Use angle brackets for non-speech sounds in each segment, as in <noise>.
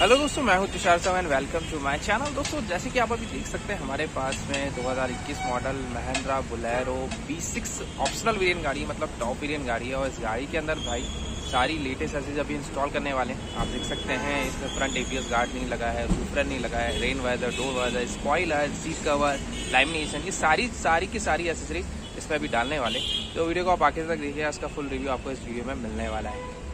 Hello दोस्तों मैं हूं तुषार साहब and welcome to my channel दोस्तों जैसे कि आप अभी देख सकते हैं हमारे पास में 2021 model Mahindra Bolero B6 optional variant गाड़ी है मतलब टॉप वेरिएंट गाड़ी है और इस गाड़ी के अंदर भाई सारी लेटेस्ट एसेज अभी इंस्टॉल करने वाले हैं आप देख सकते हैं इसमें फ्रंट ए गार्ड नहीं लगा है सुपर नहीं लगा है rain visor door visor spoiler है सीट कवर लाइमिनेशन ये सारी सारी की सारी एसेसरी इसमें अभी डालने वाले तो वीडियो को आप आखिर तक देखिए इसका फुल रिव्यू आपको इस वीडियो में मिलने वाला है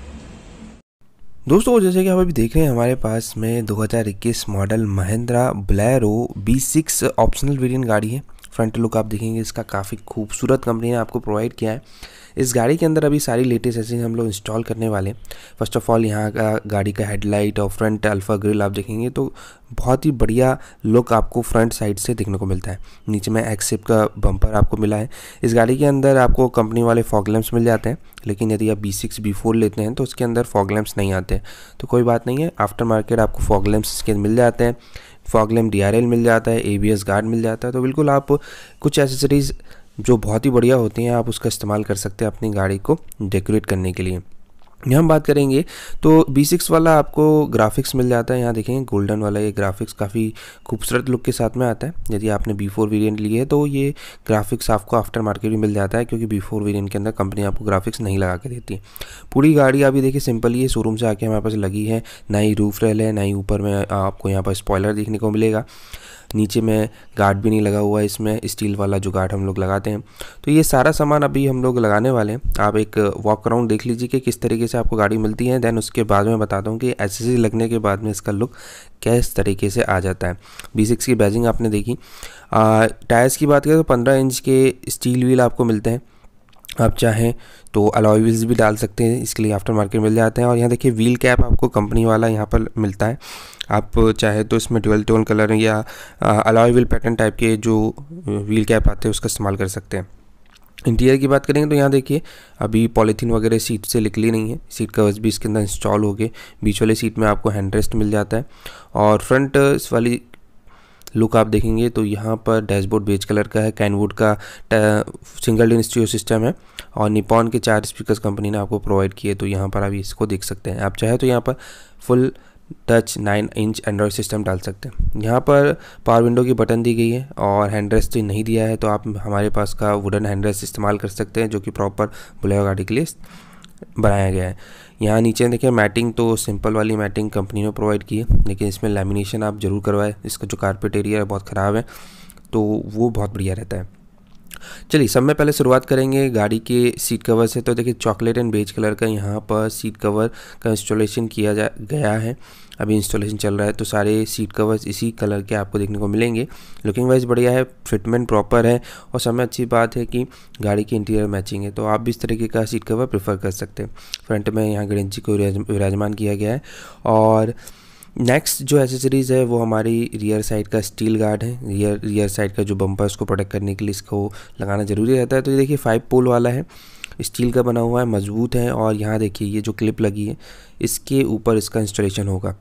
दोस्तों जैसे कि आप अभी देख रहे हैं हमारे पास में 2021 model Mahindra Bolero B6 optional variant गाड़ी है फ्रंट लुक आप देखेंगे इसका काफ़ी खूबसूरत कंपनी ने आपको प्रोवाइड किया है इस गाड़ी के अंदर अभी सारी लेटेस्ट सेटिंग हम लोग इंस्टॉल करने वाले हैं फर्स्ट ऑफ ऑल यहाँ का गाड़ी का हेडलाइट और फ्रंट अल्फा ग्रिल आप देखेंगे तो बहुत ही बढ़िया लुक आपको फ्रंट साइड से देखने को मिलता है नीचे में एक्सेप का बम्पर आपको मिला है इस गाड़ी के अंदर आपको कंपनी वाले फॉग मिल जाते हैं लेकिन यदि आप बी सिक्स बी फोर लेते हैं तो उसके अंदर फॉग नहीं आते तो कोई बात नहीं है आफ्टर मार्केट आपको फॉगलैम्प्स लैम्प्स इसके मिल जाते हैं फॉग लैम्प डी मिल जाता है ए गार्ड मिल जाता है तो बिल्कुल आप कुछ एसेसरीज़ जो बहुत ही बढ़िया होती हैं आप उसका इस्तेमाल कर सकते हैं अपनी गाड़ी को डेकोरेट करने के लिए यहाँ हम बात करेंगे तो B6 वाला आपको ग्राफिक्स मिल जाता है यहाँ देखेंगे गोल्डन वाला ये ग्राफिक्स काफ़ी खूबसूरत लुक के साथ में आता है यदि आपने B4 वेरिएंट लिए है तो ये ग्राफिक्स आपको आफ्टर मार्केट भी मिल जाता है क्योंकि B4 वेरिएंट के अंदर कंपनी आपको ग्राफिक्स नहीं लगा के देती है पूरी गाड़ी अभी देखिए सिंपल ये शोरूम से आके हमारे पास लगी है ना ही रूफ रेल है ना ही ऊपर में आपको यहाँ पर स्पॉयलर देखने को मिलेगा नीचे में गार्ड भी नहीं लगा हुआ है इसमें स्टील वाला जो गार्ड हम लोग लगाते हैं तो ये सारा सामान अभी हम लोग लगाने वाले हैं आप एक वॉक अराउंड देख लीजिए कि किस तरीके से आपको गाड़ी मिलती है देन उसके बाद में बताता हूँ कि एस लगने के बाद में इसका लुक किस तरीके से आ जाता है बी की बैजिंग आपने देखी टायर्स की बात करें तो पंद्रह इंच के स्टील व्हील आपको मिलते हैं आप चाहें तो अलॉय व्हील्स भी डाल सकते हैं इसके लिए आफ्टर मार्केट मिल जाते हैं और यहाँ देखिए व्हील कैप आपको कंपनी वाला यहाँ पर मिलता है आप चाहे तो इसमें ट्वेल्व टोन कलर या अलॉय व्हील पैटर्न टाइप के जो व्हील कैप आते हैं उसका इस्तेमाल कर सकते हैं इंटीरियर की बात करेंगे तो यहाँ देखिए अभी पॉलीथीन वगैरह सीट से निकली नहीं है सीट कवर्स भी इसके अंदर इंस्टॉल हो गए बीच वाली सीट में आपको हैंड रेस्ट मिल जाता है और फ्रंट वाली लुक आप देखेंगे तो यहाँ पर डैशबोर्ड बेज कलर का है कैनवुड का सिंगल डिन स्टीरियो सिस्टम है और निपॉन के चार स्पीकर्स कंपनी ने आपको प्रोवाइड किए तो यहाँ पर आप इसको देख सकते हैं आप चाहे तो यहाँ पर full touch 9 inch Android system डाल सकते हैं यहाँ पर पावर विंडो की बटन दी गई है और हैंड्रेस तो नहीं दिया है तो आप हमारे पास का वुडन हैंड्रेस इस्तेमाल कर सकते हैं जो कि प्रॉपर बुलेरो गाड़ी के लिए बनाया गया है यहाँ नीचे देखिए मैटिंग तो सिंपल वाली मैटिंग कंपनी ने प्रोवाइड की है लेकिन इसमें लेमिनेशन आप ज़रूर करवाएं इसका जो कारपेट एरिया है बहुत ख़राब है तो वो बहुत बढ़िया रहता है चलिए सब में पहले शुरुआत करेंगे गाड़ी के सीट कवर से तो देखिए चॉकलेट एंड बेज कलर का यहाँ पर सीट कवर का इंस्टॉलेशन किया जा गया है अभी इंस्टॉलेशन चल रहा है तो सारे सीट कवर्स इसी कलर के आपको देखने को मिलेंगे लुकिंग वाइज बढ़िया है फिटमेंट प्रॉपर है और सब में अच्छी बात है कि गाड़ी की इंटीरियर मैचिंग है तो आप भी इस तरीके का सीट कवर प्रेफर कर सकते हैं फ्रंट में यहाँ गणेश जी को विराजमान किया गया है और नेक्स्ट जो एसेसरीज़ है वो हमारी रियर साइड का स्टील गार्ड है रियर रियर साइड का जो बम्पर उसको प्रोटेक्ट करने के लिए इसको लगाना ज़रूरी रहता है तो ये देखिए फाइव पोल वाला है स्टील का बना हुआ है मजबूत है और यहाँ देखिए ये जो क्लिप लगी है इसके ऊपर इसका इंस्टॉलेशन होगा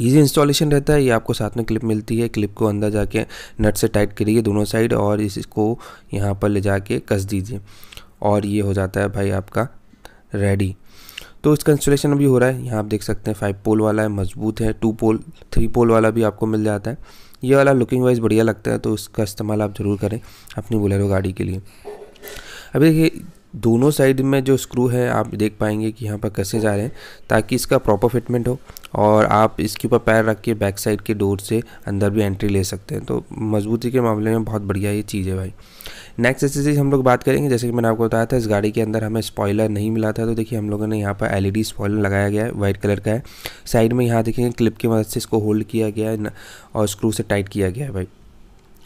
ईजी इंस्टॉलेशन रहता है ये आपको साथ में क्लिप मिलती है क्लिप को अंदर जाके नट से टाइट करिए दोनों साइड और इसको यहाँ पर ले जाके कस दीजिए और ये हो जाता है भाई आपका रेडी तो इसका इंस्टॉलेशन अभी हो रहा है यहाँ आप देख सकते हैं फाइव पोल वाला है मजबूत है टू पोल थ्री पोल वाला भी आपको मिल जाता है ये वाला लुकिंग वाइज बढ़िया लगता है तो इसका इस्तेमाल आप ज़रूर करें अपनी बोलेरो गाड़ी के लिए अभी देखिए दोनों साइड में जो स्क्रू है आप देख पाएंगे कि यहाँ पर कैसे जा रहे हैं ताकि इसका प्रॉपर फिटमेंट हो और आप इसके ऊपर पैर रख के बैक साइड के डोर से अंदर भी एंट्री ले सकते हैं तो मजबूती के मामले में बहुत बढ़िया ये चीज़ है भाई नेक्स्ट एक्सेसरीज हम लोग बात करेंगे जैसे कि मैंने आपको बताया था इस गाड़ी के अंदर हमें स्पॉयलर नहीं मिला था तो देखिए हम लोगों ने यहाँ पर एल स्पॉयलर लगाया गया है वाइट कलर का है साइड में यहाँ देखेंगे क्लिप की मदद से इसको होल्ड किया गया है और स्क्रू से टाइट किया गया है भाई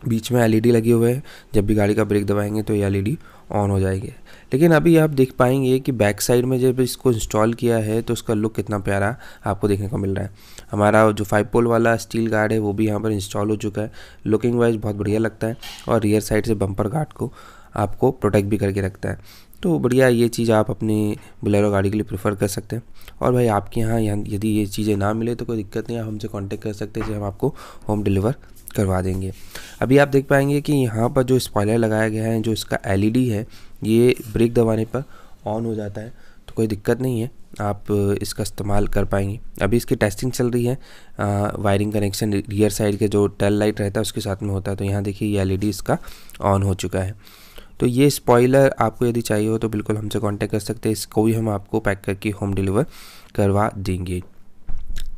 बीच में एलईडी लगी हुए हैं जब भी गाड़ी का ब्रेक दबाएंगे तो ये एलईडी ऑन हो जाएगी लेकिन अभी आप देख पाएंगे कि बैक साइड में जब इसको इंस्टॉल किया है तो उसका लुक कितना प्यारा आपको देखने को मिल रहा है हमारा जो फाइव पोल वाला स्टील गार्ड है वो भी यहाँ पर इंस्टॉल हो चुका है लुकिंग वाइज बहुत बढ़िया लगता है और रियर साइड से बम्पर गार्ड को आपको प्रोटेक्ट भी करके रखता है तो बढ़िया ये चीज़ आप अपनी बुलेरो गाड़ी के लिए प्रेफर कर सकते हैं और भाई आपके यहाँ यदि ये चीज़ें ना मिले तो कोई दिक्कत नहीं आप हमसे कांटेक्ट कर सकते हैं जो हम आपको होम डिलीवर करवा देंगे अभी आप देख पाएंगे कि यहाँ पर जो स्पॉयलर लगाया गया है जो इसका एलईडी e है ये ब्रेक दबाने पर ऑन हो जाता है तो कोई दिक्कत नहीं है आप इसका इस्तेमाल कर पाएंगे अभी इसकी टेस्टिंग चल रही है आ, वायरिंग कनेक्शन रियर साइड के जो टेल लाइट रहता है उसके साथ में होता है तो यहाँ देखिए ये एल e इसका ऑन हो चुका है तो ये स्पॉइलर आपको यदि चाहिए हो तो बिल्कुल हमसे कांटेक्ट कर सकते हैं इसको भी हम आपको पैक करके होम डिलीवर करवा देंगे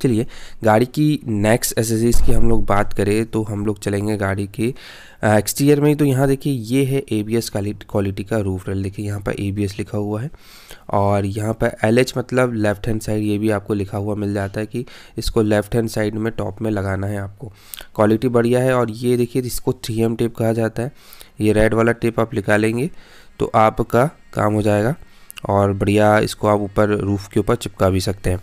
चलिए गाड़ी की नेक्स्ट एसेसरीज़ की हम लोग बात करें तो हम लोग चलेंगे गाड़ी के एक्सटीरियर में तो यहाँ देखिए ये है ए बी एस क्वालिटी का रूफ रेल देखिए यहाँ पर ए बी एस लिखा हुआ है और यहाँ पर एल एच मतलब लेफ़्ट हैंड साइड ये भी आपको लिखा हुआ मिल जाता है कि इसको लेफ़्ट हैंड साइड में टॉप में लगाना है आपको क्वालिटी बढ़िया है और ये देखिए इसको थ्री एम टेप कहा जाता है ये रेड वाला टेप आप निकालेंगे तो आपका काम हो जाएगा और बढ़िया इसको आप ऊपर रूफ़ के ऊपर चिपका भी सकते हैं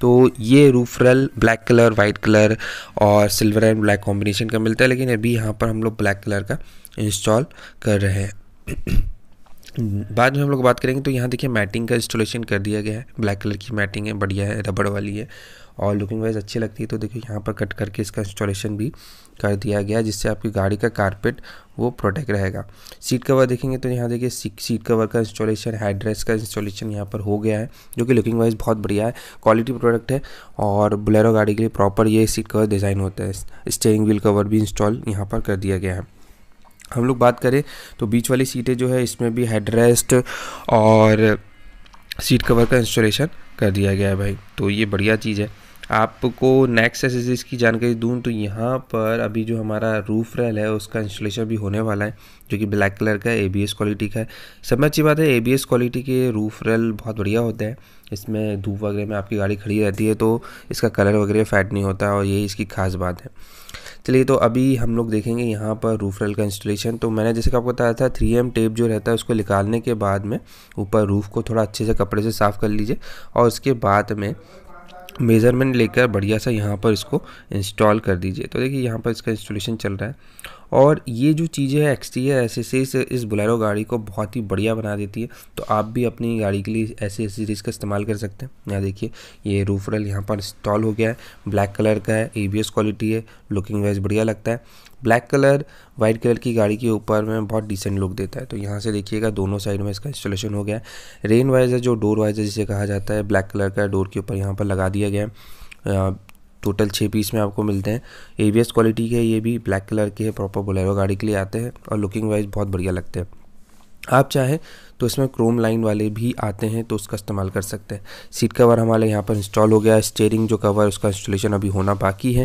तो ये roof black colour white colour और सिल्वर एंड ब्लैक कॉम्बिनेशन का मिलता है लेकिन अभी यहाँ पर हम लोग ब्लैक कलर का इंस्टॉल कर रहे हैं <clears throat> बाद में हम लोग बात करेंगे तो यहाँ देखिए मैटिंग का इंस्टॉलेशन कर दिया गया है ब्लैक कलर की मैटिंग है बढ़िया है रबड़ वाली है और लुकिंग वाइज अच्छी लगती है तो देखिए यहाँ पर कट करके इसका इंस्टॉलेशन भी कर दिया गया जिससे आपकी गाड़ी का कारपेट वो प्रोटेक्ट रहेगा सीट कवर देखेंगे तो यहाँ देखिए सीट कवर का इंस्टॉलेशन हेडरेस्ट का इंस्टॉलेशन यहाँ पर हो गया है जो कि लुकिंग वाइज बहुत बढ़िया है क्वालिटी प्रोडक्ट है और बुलेरो गाड़ी के लिए प्रॉपर ये सीट कवर डिज़ाइन होता है स्टेयरिंग व्हील कवर भी इंस्टॉल यहाँ पर कर दिया गया है हम लोग बात करें तो बीच वाली सीटें जो है इसमें भी हेडरेस्ट और सीट कवर का इंस्टॉलेशन कर दिया गया है भाई तो ये बढ़िया चीज़ है आपको नेक्स्ट एस की जानकारी दूँ तो यहाँ पर अभी जो हमारा रूफ रेल है उसका इंस्टॉलेशन भी होने वाला है जो कि ब्लैक कलर का ए क्वालिटी का है सब में अच्छी बात है ए क्वालिटी के रूफ रेल बहुत बढ़िया होते हैं इसमें धूप वगैरह में आपकी गाड़ी खड़ी रहती है तो इसका कलर वगैरह फैट नहीं होता और यही इसकी खास बात है चलिए तो अभी हम लोग देखेंगे यहाँ पर रूफ रेल का इंस्टॉलेशन तो मैंने जैसे कि आपको बताया था थ्री एम टेप जो रहता है उसको निकालने के बाद में ऊपर रूफ़ को थोड़ा अच्छे से कपड़े से साफ़ कर लीजिए और उसके बाद में मेज़रमेंट लेकर बढ़िया सा यहाँ पर इसको इंस्टॉल कर दीजिए तो देखिए यहाँ पर इसका इंस्टॉलेशन चल रहा है और ये जो चीज़ें है एक्सटीरियर एसेसरीज इस बुलेरो गाड़ी को बहुत ही बढ़िया बना देती है तो आप भी अपनी गाड़ी के लिए ऐसे एसेसरीज का इस्तेमाल कर सकते हैं यहाँ देखिए ये रूफ रेल यहाँ पर इंस्टॉल हो गया है ब्लैक कलर का है ए क्वालिटी है लुकिंग वाइज बढ़िया लगता है ब्लैक कलर वाइट कलर की गाड़ी के ऊपर में बहुत डिसेंट लुक देता है तो यहाँ से देखिएगा दोनों साइड में इसका इंस्टॉलेशन हो गया है रेन वाइजर जो डोर वाइजर जिसे कहा जाता है ब्लैक कलर का डोर के ऊपर यहाँ पर लगा दिया गया है टोटल छः पीस में आपको मिलते हैं ए क्वालिटी के ये भी ब्लैक कलर के हैं प्रॉपर बोलेरो गाड़ी के लिए आते हैं और लुकिंग वाइज बहुत बढ़िया लगते हैं आप चाहें तो इसमें क्रोम लाइन वाले भी आते हैं तो उसका इस्तेमाल कर सकते हैं सीट कवर हमारे यहाँ पर इंस्टॉल हो गया स्टेयरिंग जो कवर उसका इंस्टॉलेशन अभी होना बाकी है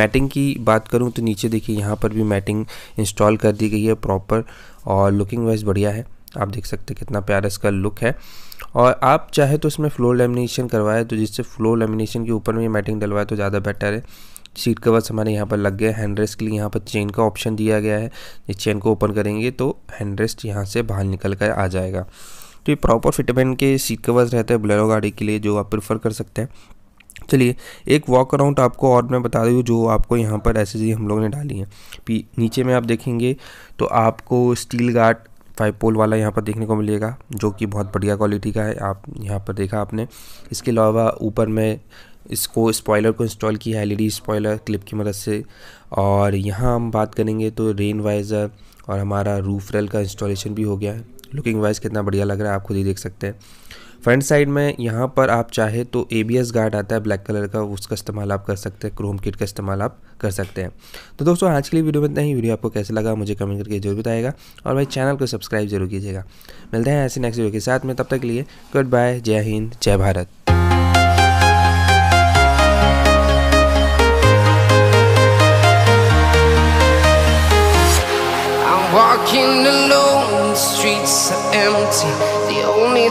मैटिंग की बात करूँ तो नीचे देखिए यहाँ पर भी मैटिंग इंस्टॉल कर दी गई है प्रॉपर और लुकिंग वाइज बढ़िया है आप देख सकते हैं कितना प्यारा इसका लुक है और आप चाहे तो इसमें फ्लोर लेमिनेशन करवाए तो जिससे फ्लोर लेमिनेशन के ऊपर में मैटिंग डलवाए तो ज़्यादा बेटर है सीट कवर्स हमारे यहाँ पर लग गए हैंड रेस्ट के लिए यहाँ पर चेन का ऑप्शन दिया गया है ये चेन को ओपन करेंगे तो हैंड रेस्ट यहाँ से बाहर निकल कर आ जाएगा तो ये प्रॉपर फिटमेंट के सीट कवर्स रहते हैं ब्लेरो गाड़ी के लिए जो आप प्रिफर कर सकते हैं चलिए एक वॉक अराउंड आपको और मैं बता दूँ जो आपको यहाँ पर जी हम लोग ने डाली है नीचे में आप देखेंगे तो आपको स्टील गार्ड फाइव पोल वाला यहाँ पर देखने को मिलेगा जो कि बहुत बढ़िया क्वालिटी का है आप यहाँ पर देखा आपने इसके अलावा ऊपर में इसको स्पॉयलर को इंस्टॉल किया है एलईडी स्पॉयलर क्लिप की मदद से और यहाँ हम बात करेंगे तो रेन वाइज़र और हमारा रूफ रेल का इंस्टॉलेशन भी हो गया है लुकिंग वाइज कितना बढ़िया लग रहा है आप खुद ही देख सकते हैं फ्रंट साइड में यहाँ पर आप चाहे तो ए गार्ड आता है ब्लैक कलर का उसका इस्तेमाल आप कर सकते हैं क्रोम किट का इस्तेमाल आप कर सकते हैं तो दोस्तों आज के लिए वीडियो में इतना ही वीडियो आपको कैसे लगा मुझे कमेंट करके जरूर बताएगा और भाई चैनल को सब्सक्राइब जरूर कीजिएगा मिलते हैं ऐसे नेक्स्ट वीडियो के साथ में तब तक के लिए गुड बाय जय हिंद जय Bharat walking alone, the streets are empty.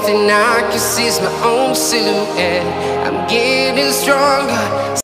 And I can see is my own silhouette. I'm getting stronger.